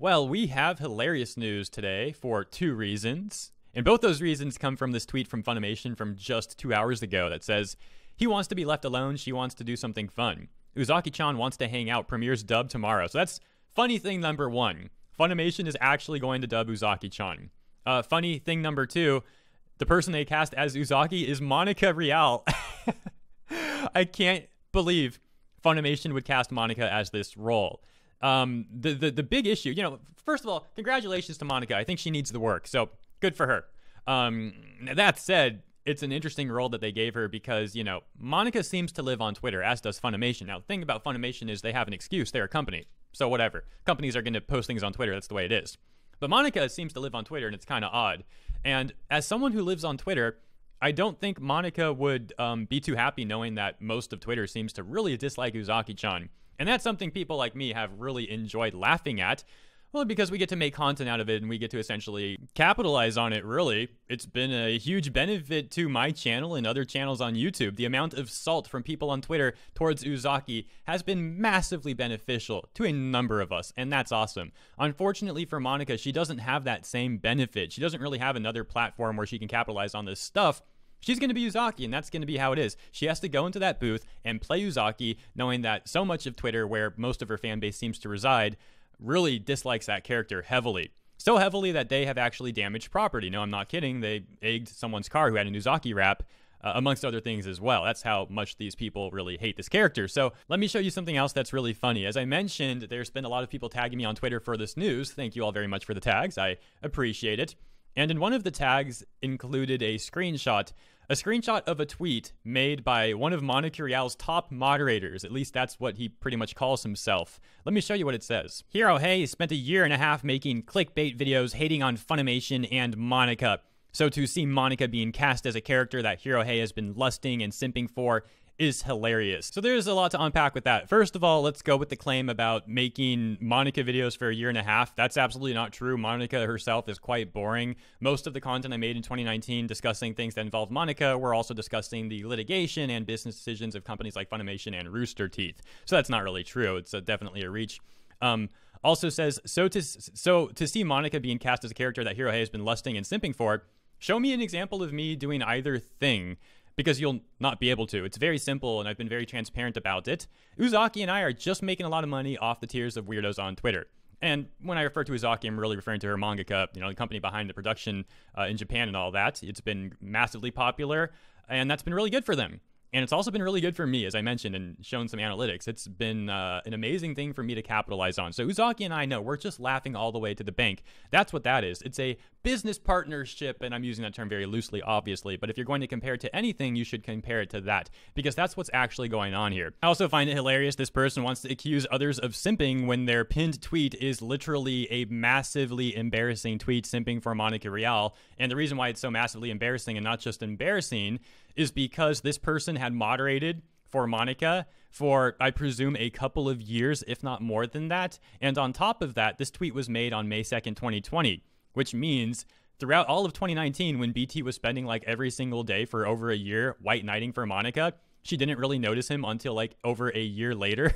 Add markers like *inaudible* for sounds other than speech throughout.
Well, we have hilarious news today for two reasons. And both those reasons come from this tweet from Funimation from just two hours ago that says, He wants to be left alone, she wants to do something fun. Uzaki chan wants to hang out, premieres dub tomorrow. So that's funny thing number one. Funimation is actually going to dub Uzaki chan. Uh, funny thing number two, the person they cast as Uzaki is Monica Rial. *laughs* I can't believe Funimation would cast Monica as this role um, the, the the big issue, you know, first of all, congratulations to Monica. I think she needs the work, so good for her. Um, that said, it's an interesting role that they gave her because you know Monica seems to live on Twitter, as does Funimation. Now, the thing about Funimation is they have an excuse; they're a company, so whatever. Companies are going to post things on Twitter. That's the way it is. But Monica seems to live on Twitter, and it's kind of odd. And as someone who lives on Twitter, I don't think Monica would um, be too happy knowing that most of Twitter seems to really dislike Uzaki-chan and that's something people like me have really enjoyed laughing at. Well, because we get to make content out of it and we get to essentially capitalize on it, really. It's been a huge benefit to my channel and other channels on YouTube. The amount of salt from people on Twitter towards Uzaki has been massively beneficial to a number of us, and that's awesome. Unfortunately for Monica, she doesn't have that same benefit. She doesn't really have another platform where she can capitalize on this stuff. She's going to be Uzaki, and that's going to be how it is. She has to go into that booth and play Uzaki, knowing that so much of Twitter, where most of her fan base seems to reside, really dislikes that character heavily. So heavily that they have actually damaged property. No, I'm not kidding. They egged someone's car who had an Uzaki wrap, uh, amongst other things as well. That's how much these people really hate this character. So let me show you something else that's really funny. As I mentioned, there's been a lot of people tagging me on Twitter for this news. Thank you all very much for the tags. I appreciate it. And in one of the tags included a screenshot, a screenshot of a tweet made by one of Monocurial's top moderators. At least that's what he pretty much calls himself. Let me show you what it says. Hero Hey spent a year and a half making clickbait videos hating on Funimation and Monica. So to see Monica being cast as a character that Hero Hey has been lusting and simping for is hilarious. So there's a lot to unpack with that. First of all, let's go with the claim about making Monica videos for a year and a half. That's absolutely not true. Monica herself is quite boring. Most of the content I made in 2019 discussing things that involve Monica were also discussing the litigation and business decisions of companies like Funimation and Rooster Teeth. So that's not really true. It's a, uh, definitely a reach. Um, also says so to so to see Monica being cast as a character that Hirohei has been lusting and simping for. Show me an example of me doing either thing because you'll not be able to. It's very simple, and I've been very transparent about it. Uzaki and I are just making a lot of money off the tiers of weirdos on Twitter. And when I refer to Uzaki, I'm really referring to her mangaka, you know, the company behind the production uh, in Japan and all that. It's been massively popular, and that's been really good for them. And it's also been really good for me, as I mentioned, and shown some analytics. It's been uh, an amazing thing for me to capitalize on. So Uzaki and I know we're just laughing all the way to the bank. That's what that is. It's a business partnership, and I'm using that term very loosely, obviously, but if you're going to compare it to anything, you should compare it to that because that's what's actually going on here. I also find it hilarious this person wants to accuse others of simping when their pinned tweet is literally a massively embarrassing tweet simping for Monica Real. And the reason why it's so massively embarrassing and not just embarrassing is because this person had moderated for Monica for, I presume, a couple of years, if not more than that. And on top of that, this tweet was made on May 2nd, 2020 which means throughout all of 2019, when BT was spending like every single day for over a year white knighting for Monica, she didn't really notice him until like over a year later.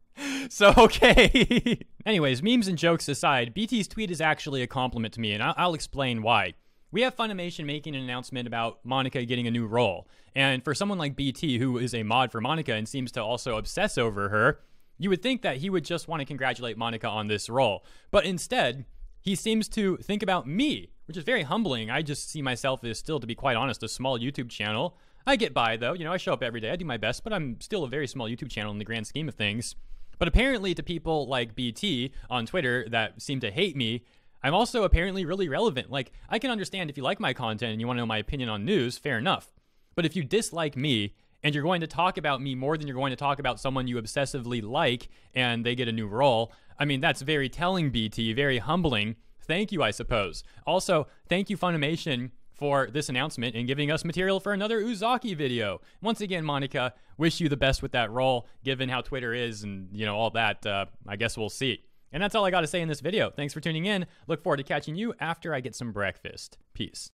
*laughs* so, okay. *laughs* Anyways, memes and jokes aside, BT's tweet is actually a compliment to me, and I- I'll explain why. We have Funimation making an announcement about Monica getting a new role. And for someone like BT, who is a mod for Monica and seems to also obsess over her, you would think that he would just want to congratulate Monica on this role. But instead, he seems to think about me, which is very humbling. I just see myself as still, to be quite honest, a small YouTube channel. I get by though, you know, I show up every day, I do my best, but I'm still a very small YouTube channel in the grand scheme of things. But apparently, to people like BT on Twitter that seem to hate me, I'm also apparently really relevant. Like, I can understand if you like my content and you want to know my opinion on news, fair enough. But if you dislike me and you're going to talk about me more than you're going to talk about someone you obsessively like and they get a new role, I mean, that's very telling, BT, very humbling. Thank you, I suppose. Also, thank you, Funimation, for this announcement and giving us material for another Uzaki video. Once again, Monica, wish you the best with that role, given how Twitter is and, you know, all that. Uh, I guess we'll see. And that's all I got to say in this video. Thanks for tuning in. Look forward to catching you after I get some breakfast. Peace.